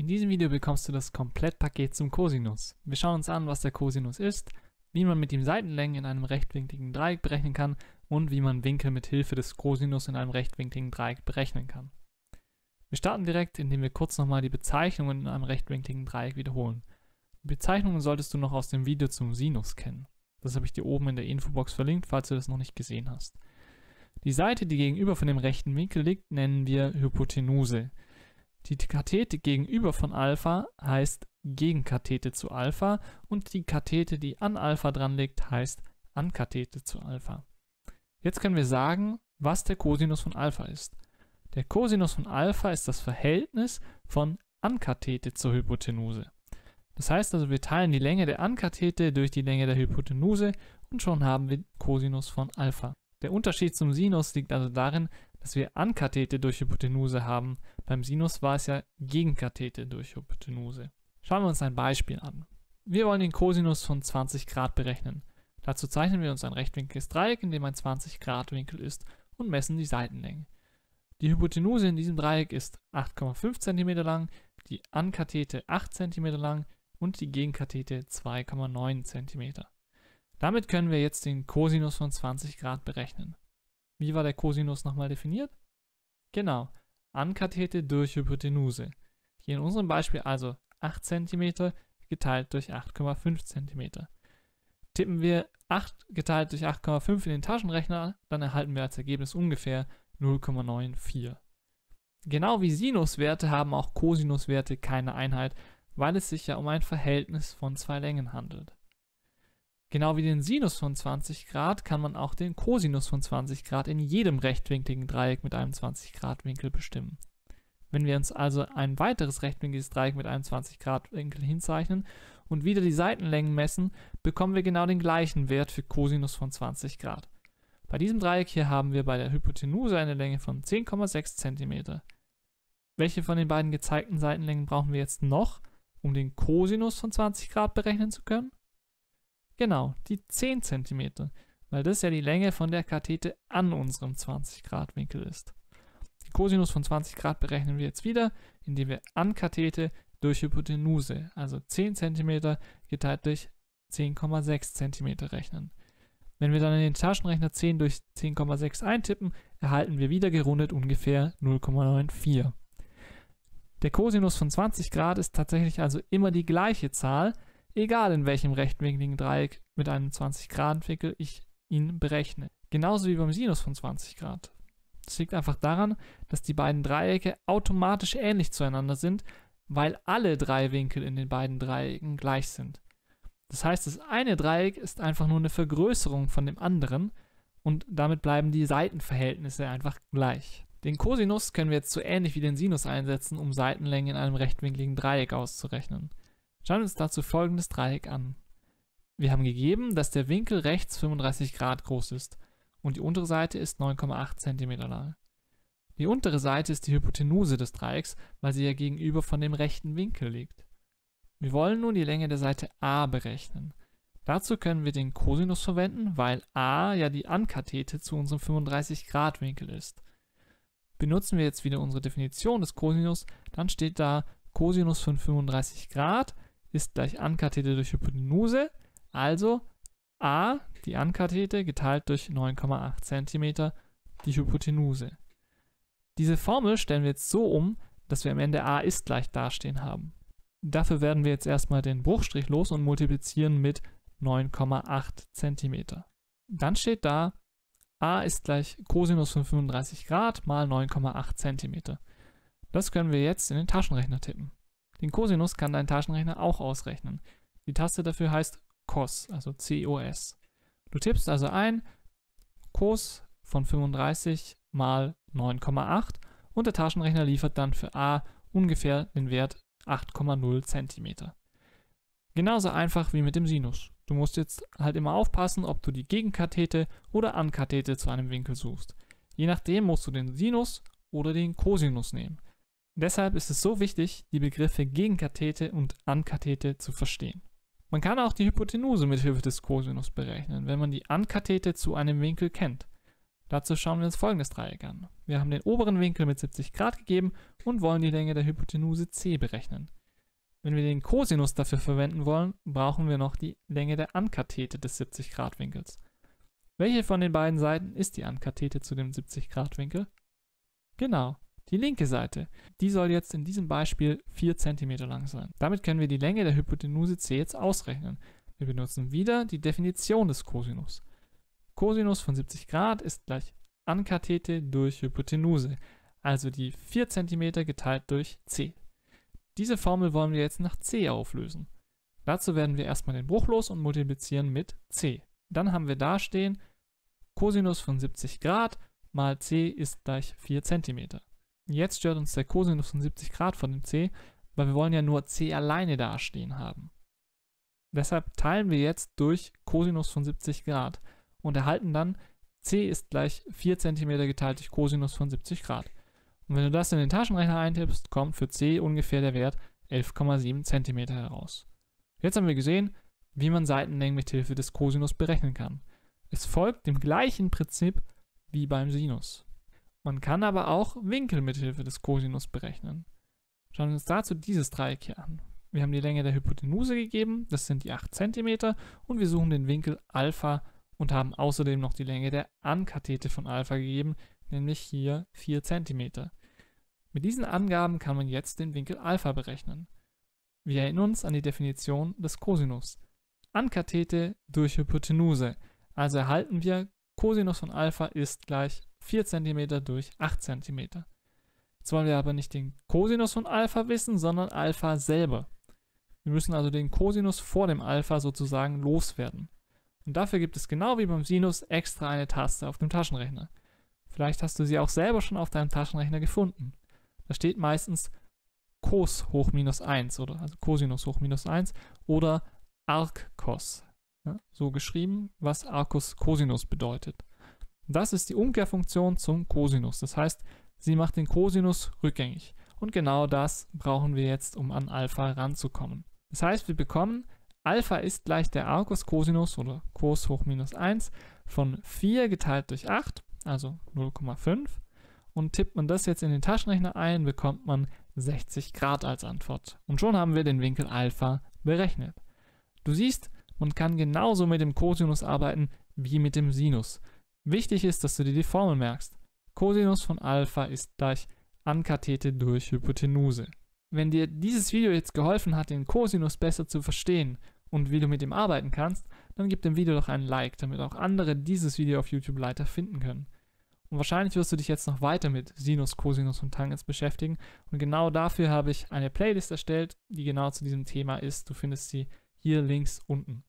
In diesem Video bekommst du das Komplettpaket zum Cosinus. Wir schauen uns an, was der Cosinus ist, wie man mit ihm Seitenlängen in einem rechtwinkligen Dreieck berechnen kann und wie man Winkel mit Hilfe des Cosinus in einem rechtwinkligen Dreieck berechnen kann. Wir starten direkt, indem wir kurz nochmal die Bezeichnungen in einem rechtwinkligen Dreieck wiederholen. Die Bezeichnungen solltest du noch aus dem Video zum Sinus kennen. Das habe ich dir oben in der Infobox verlinkt, falls du das noch nicht gesehen hast. Die Seite, die gegenüber von dem rechten Winkel liegt, nennen wir Hypotenuse. Die Kathete gegenüber von Alpha heißt Gegenkathete zu Alpha und die Kathete, die an Alpha dran liegt, heißt Ankathete zu Alpha. Jetzt können wir sagen, was der Cosinus von Alpha ist. Der Cosinus von Alpha ist das Verhältnis von Ankathete zur Hypotenuse. Das heißt also, wir teilen die Länge der Ankathete durch die Länge der Hypotenuse und schon haben wir Cosinus von Alpha. Der Unterschied zum Sinus liegt also darin, dass wir Ankathete durch Hypotenuse haben. Beim Sinus war es ja Gegenkathete durch Hypotenuse. Schauen wir uns ein Beispiel an. Wir wollen den Cosinus von 20 Grad berechnen. Dazu zeichnen wir uns ein rechtwinkliges Dreieck, in dem ein 20 Grad Winkel ist und messen die Seitenlänge. Die Hypotenuse in diesem Dreieck ist 8,5 cm lang, die Ankathete 8 cm lang und die Gegenkathete 2,9 cm. Damit können wir jetzt den Cosinus von 20 Grad berechnen. Wie war der Cosinus nochmal definiert? Genau, Ankathete durch Hypotenuse. Hier in unserem Beispiel also 8 cm geteilt durch 8,5 cm. Tippen wir 8 geteilt durch 8,5 in den Taschenrechner, dann erhalten wir als Ergebnis ungefähr 0,94. Genau wie Sinuswerte haben auch Cosinuswerte keine Einheit, weil es sich ja um ein Verhältnis von zwei Längen handelt. Genau wie den Sinus von 20 Grad kann man auch den Cosinus von 20 Grad in jedem rechtwinkligen Dreieck mit einem 20 Grad Winkel bestimmen. Wenn wir uns also ein weiteres rechtwinkliges Dreieck mit einem 20 Grad Winkel hinzeichnen und wieder die Seitenlängen messen, bekommen wir genau den gleichen Wert für Cosinus von 20 Grad. Bei diesem Dreieck hier haben wir bei der Hypotenuse eine Länge von 10,6 cm. Welche von den beiden gezeigten Seitenlängen brauchen wir jetzt noch, um den Cosinus von 20 Grad berechnen zu können? Genau, die 10 cm, weil das ja die Länge von der Kathete an unserem 20 Grad Winkel ist. Die Cosinus von 20 Grad berechnen wir jetzt wieder, indem wir an Kathete durch Hypotenuse, also 10 cm geteilt durch 10,6 cm rechnen. Wenn wir dann in den Taschenrechner 10 durch 10,6 eintippen, erhalten wir wieder gerundet ungefähr 0,94. Der Cosinus von 20 Grad ist tatsächlich also immer die gleiche Zahl, egal in welchem rechtwinkligen Dreieck mit einem 20-Grad-Winkel ich ihn berechne. Genauso wie beim Sinus von 20 Grad. Das liegt einfach daran, dass die beiden Dreiecke automatisch ähnlich zueinander sind, weil alle drei Winkel in den beiden Dreiecken gleich sind. Das heißt, das eine Dreieck ist einfach nur eine Vergrößerung von dem anderen und damit bleiben die Seitenverhältnisse einfach gleich. Den Cosinus können wir jetzt so ähnlich wie den Sinus einsetzen, um Seitenlängen in einem rechtwinkligen Dreieck auszurechnen. Schauen wir uns dazu folgendes Dreieck an. Wir haben gegeben, dass der Winkel rechts 35 Grad groß ist und die untere Seite ist 9,8 cm lang. Die untere Seite ist die Hypotenuse des Dreiecks, weil sie ja gegenüber von dem rechten Winkel liegt. Wir wollen nun die Länge der Seite A berechnen. Dazu können wir den Cosinus verwenden, weil a ja die Ankathete zu unserem 35 Grad Winkel ist. Benutzen wir jetzt wieder unsere Definition des Cosinus, dann steht da Cosinus von 35 Grad ist gleich Ankathete durch Hypotenuse. Also A, die Ankathete, geteilt durch 9,8 cm, die Hypotenuse. Diese Formel stellen wir jetzt so um, dass wir am Ende A ist gleich dastehen haben. Dafür werden wir jetzt erstmal den Bruchstrich los und multiplizieren mit 9,8 cm. Dann steht da, a ist gleich Cosinus von 35 Grad mal 9,8 cm. Das können wir jetzt in den Taschenrechner tippen. Den Cosinus kann dein Taschenrechner auch ausrechnen. Die Taste dafür heißt COS, also C-O-S. Du tippst also ein Cos von 35 mal 9,8 und der Taschenrechner liefert dann für A ungefähr den Wert 8,0 cm. Genauso einfach wie mit dem Sinus. Du musst jetzt halt immer aufpassen, ob du die Gegenkathete oder Ankathete zu einem Winkel suchst. Je nachdem musst du den Sinus oder den Cosinus nehmen. Deshalb ist es so wichtig, die Begriffe Gegenkathete und Ankathete zu verstehen. Man kann auch die Hypotenuse mit Hilfe des Kosinus berechnen, wenn man die Ankathete zu einem Winkel kennt. Dazu schauen wir uns folgendes Dreieck an. Wir haben den oberen Winkel mit 70 Grad gegeben und wollen die Länge der Hypotenuse c berechnen. Wenn wir den Kosinus dafür verwenden wollen, brauchen wir noch die Länge der Ankathete des 70 Grad Winkels. Welche von den beiden Seiten ist die Ankathete zu dem 70 Grad Winkel? Genau, die linke Seite, die soll jetzt in diesem Beispiel 4 cm lang sein. Damit können wir die Länge der Hypotenuse c jetzt ausrechnen. Wir benutzen wieder die Definition des Cosinus. Cosinus von 70 Grad ist gleich Ankathete durch Hypotenuse, also die 4 cm geteilt durch c. Diese Formel wollen wir jetzt nach c auflösen. Dazu werden wir erstmal den Bruch los und multiplizieren mit c. Dann haben wir dastehen Cosinus von 70 Grad mal c ist gleich 4 cm. Jetzt stört uns der Cosinus von 70 Grad von dem c, weil wir wollen ja nur c alleine dastehen haben. Deshalb teilen wir jetzt durch Cosinus von 70 Grad und erhalten dann c ist gleich 4 cm geteilt durch Cosinus von 70 Grad. Und wenn du das in den Taschenrechner eintippst, kommt für c ungefähr der Wert 11,7 cm heraus. Jetzt haben wir gesehen, wie man Seitenlängen mit Hilfe des Cosinus berechnen kann. Es folgt dem gleichen Prinzip wie beim Sinus. Man kann aber auch Winkel mithilfe des Cosinus berechnen. Schauen wir uns dazu dieses Dreieck hier an. Wir haben die Länge der Hypotenuse gegeben, das sind die 8 cm, und wir suchen den Winkel Alpha und haben außerdem noch die Länge der Ankathete von Alpha gegeben, nämlich hier 4 cm. Mit diesen Angaben kann man jetzt den Winkel Alpha berechnen. Wir erinnern uns an die Definition des Cosinus. Ankathete durch Hypotenuse. Also erhalten wir Cosinus von Alpha ist gleich 4 cm durch 8 cm. Jetzt wollen wir aber nicht den Cosinus von Alpha wissen, sondern Alpha selber. Wir müssen also den Cosinus vor dem Alpha sozusagen loswerden. Und dafür gibt es genau wie beim Sinus extra eine Taste auf dem Taschenrechner. Vielleicht hast du sie auch selber schon auf deinem Taschenrechner gefunden. Da steht meistens Cos hoch minus 1 oder also Cosinus hoch minus 1 oder Arccos. Ja, so geschrieben, was Arcus Cosinus bedeutet. Das ist die Umkehrfunktion zum Cosinus. Das heißt, sie macht den Cosinus rückgängig. Und genau das brauchen wir jetzt, um an Alpha ranzukommen. Das heißt, wir bekommen Alpha ist gleich der Arcus Cosinus oder Cos hoch minus 1 von 4 geteilt durch 8, also 0,5. Und tippt man das jetzt in den Taschenrechner ein, bekommt man 60 Grad als Antwort. Und schon haben wir den Winkel Alpha berechnet. Du siehst, man kann genauso mit dem Cosinus arbeiten wie mit dem Sinus. Wichtig ist, dass du dir die Formel merkst. Cosinus von Alpha ist gleich Ankathete durch Hypotenuse. Wenn dir dieses Video jetzt geholfen hat, den Cosinus besser zu verstehen und wie du mit ihm arbeiten kannst, dann gib dem Video doch einen Like, damit auch andere dieses Video auf YouTube leichter finden können. Und wahrscheinlich wirst du dich jetzt noch weiter mit Sinus, Cosinus und Tangens beschäftigen. Und genau dafür habe ich eine Playlist erstellt, die genau zu diesem Thema ist. Du findest sie hier links unten.